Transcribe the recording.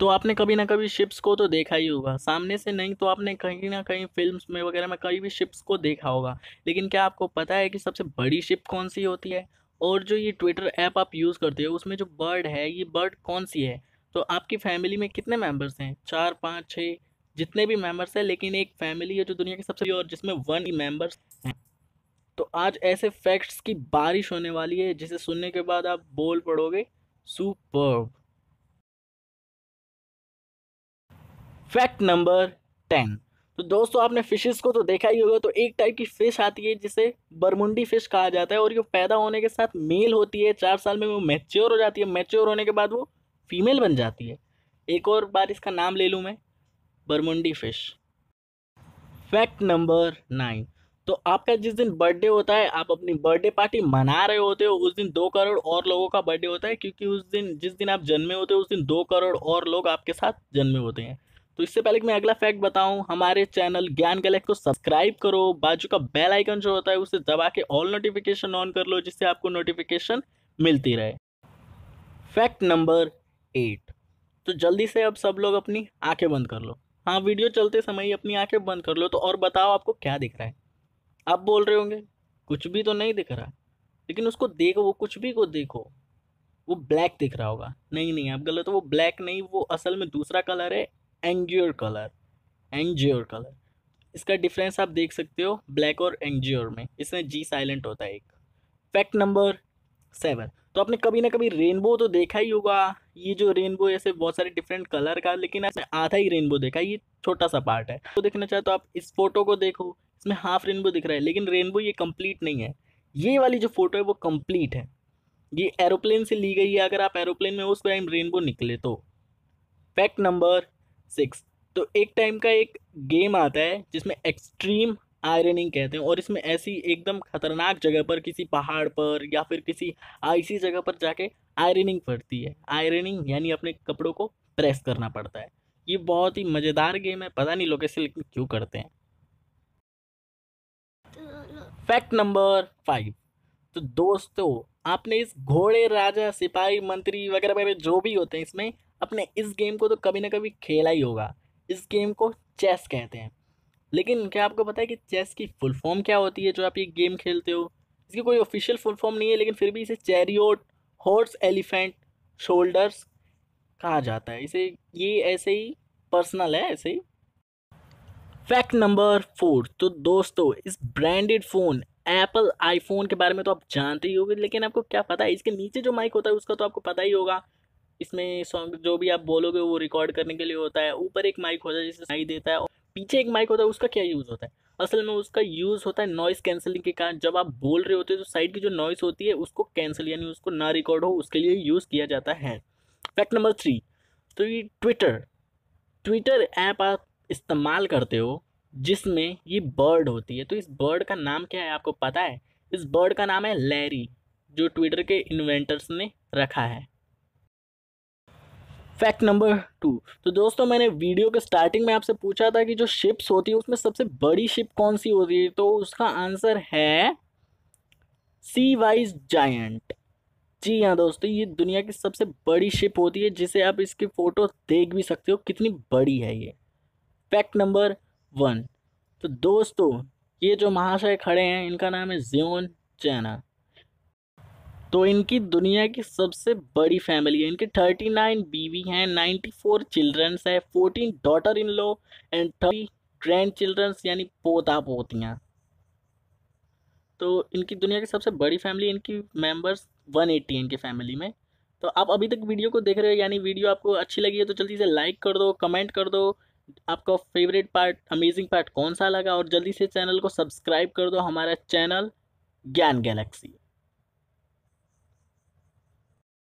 तो आपने कभी ना कभी शिप्स को तो देखा ही होगा सामने से नहीं तो आपने कहीं ना कहीं फिल्म्स में वगैरह में कहीं भी शिप्स को देखा होगा लेकिन क्या आपको पता है कि सबसे बड़ी शिप कौन सी होती है और जो ये ट्विटर ऐप आप यूज़ करते हो उसमें जो बर्ड है ये बर्ड कौन सी है तो आपकी फैमिली में कितने मेम्बर्स हैं चार पाँच छः जितने भी मेम्बर्स हैं लेकिन एक फैमिली है जो दुनिया की सबसे और जिसमें वन ही मेम्बर्स हैं तो आज ऐसे फैक्ट्स की बारिश होने वाली है जिसे सुनने के बाद आप बोल पड़ोगे सुपर्ब फैक्ट नंबर टेन तो दोस्तों आपने फिशेस को तो देखा ही होगा तो एक टाइप की फ़िश आती है जिसे बरमुंडी फ़िश कहा जाता है और ये पैदा होने के साथ मेल होती है चार साल में वो मैच्योर हो जाती है मैच्योर होने के बाद वो फीमेल बन जाती है एक और बार इसका नाम ले लूँ मैं barramundi fish fact number nine तो आपका जिस दिन बर्थडे होता है आप अपनी बर्थडे पार्टी मना रहे होते हो उस दिन दो करोड़ और लोगों का बर्थडे होता है क्योंकि उस दिन जिस दिन आप जन्मे होते हो उस दिन दो करोड़ और लोग आपके साथ जन्मे होते हैं तो इससे पहले कि मैं अगला फैक्ट बताऊं हमारे चैनल ज्ञान गलेक्ट को सब्सक्राइब करो बाजू का बेल आइकन जो होता है उसे दबा के ऑल नोटिफिकेशन ऑन कर लो जिससे आपको नोटिफिकेशन मिलती रहे फैक्ट नंबर एट तो जल्दी से अब सब लोग अपनी आंखें बंद कर लो हाँ वीडियो चलते समय ही अपनी आंखें बंद कर लो तो और बताओ आपको क्या दिख रहा है आप बोल रहे होंगे कुछ भी तो नहीं दिख रहा लेकिन उसको देखो वो कुछ भी को देखो वो ब्लैक दिख रहा होगा नहीं नहीं आप गलत हो वो ब्लैक नहीं वो असल में दूसरा कलर है एंग्योर कलर एंग्योर कलर इसका डिफरेंस आप देख सकते हो ब्लैक और एंग्योर में इसमें जी साइलेंट होता है एक फैक्ट नंबर सेवन तो आपने कभी ना कभी रेनबो तो देखा ही होगा ये जो रेनबो ऐसे बहुत सारे डिफरेंट कलर का लेकिन ऐसे आधा ही रेनबो देखा ये छोटा सा पार्ट है तो देखना चाहे तो आप इस फोटो को देखो इसमें हाफ रेनबो दिख रहा है लेकिन रेनबो ये कंप्लीट नहीं है ये वाली जो फोटो है वो कंप्लीट है ये एरोप्लेन से ली गई है अगर आप एरोप्लेन में उस टाइम रेनबो निकले तो फैक्ट नंबर सिक्स तो एक टाइम का एक गेम आता है जिसमें एक्सट्रीम आयरनिंग कहते हैं और इसमें ऐसी एकदम खतरनाक जगह पर किसी पहाड़ पर या फिर किसी ऐसी जगह पर जाके आयरनिंग पड़ती है आयरनिंग यानी अपने कपड़ों को प्रेस करना पड़ता है ये बहुत ही मज़ेदार गेम है पता नहीं लोग ऐसे लेकिन क्यों करते हैं फैक्ट नंबर फाइव तो दोस्तों आपने इस घोड़े राजा सिपाही मंत्री वगैरह वगैरह जो भी होते हैं इसमें अपने इस गेम को तो कभी ना कभी खेला ही होगा इस गेम को चेस कहते हैं लेकिन क्या आपको पता है कि चेस की फुल फॉर्म क्या होती है जो आप ये गेम खेलते हो इसकी कोई ऑफिशियल फुल फॉर्म नहीं है लेकिन फिर भी इसे चैरियोट हॉर्स एलिफेंट शोल्डर्स कहा जाता है इसे ये ऐसे ही पर्सनल है ऐसे ही फैक्ट नंबर फोर तो दोस्तों इस ब्रांडेड फ़ोन एप्पल आईफोन के बारे में तो आप जानते ही होगे लेकिन आपको क्या पता है इसके नीचे जो माइक होता है उसका तो आपको पता ही होगा इसमें सॉन्ग जो भी आप बोलोगे वो रिकॉर्ड करने के लिए होता है ऊपर एक माइक होता है जिससे सुनाई देता है और पीछे एक माइक होता है उसका क्या यूज़ होता है असल में उसका यूज़ होता है नॉइस कैंसिलिंग के कारण जब आप बोल रहे होते हो तो साइड की जो नॉइस होती है उसको कैंसिल यानी उसको ना रिकॉर्ड हो उसके लिए यूज़ किया जाता है फैक्ट नंबर थ्री तो ये ट्विटर ट्विटर ऐप आप इस्तेमाल करते हो जिसमें ये बर्ड होती है तो इस बर्ड का नाम क्या है आपको पता है इस बर्ड का नाम है लैरी जो ट्विटर के इन्वेंटर्स ने रखा है फैक्ट नंबर टू तो दोस्तों मैंने वीडियो के स्टार्टिंग में आपसे पूछा था कि जो शिप्स होती है उसमें सबसे बड़ी शिप कौन सी होती है तो उसका आंसर है सी वाइज जायंट जी हाँ दोस्तों ये दुनिया की सबसे बड़ी शिप होती है जिसे आप इसकी फ़ोटो देख भी सकते हो कितनी बड़ी है ये फैक्ट नंबर वन तो दोस्तों ये जो महाशय खड़े हैं इनका नाम है जियोन चैना तो इनकी दुनिया की सबसे बड़ी फैमिली है इनके थर्टी नाइन बीवी हैं नाइन्टी फोर चिल्ड्रंस है fourteen daughter in law and thirty grand childrens यानी पोता पोतियाँ तो इनकी दुनिया की सबसे बड़ी फैमिली इनकी मेंबर्स 180 इनके फैमिली में तो आप अभी तक वीडियो को देख रहे हो यानी वीडियो आपको अच्छी लगी है तो जल्दी से लाइक कर दो कमेंट कर दो आपका फेवरेट पार्ट अमेजिंग पार्ट कौन सा लगा और जल्दी से चैनल को सब्सक्राइब कर दो हमारा चैनल ज्ञान गैलेक्सी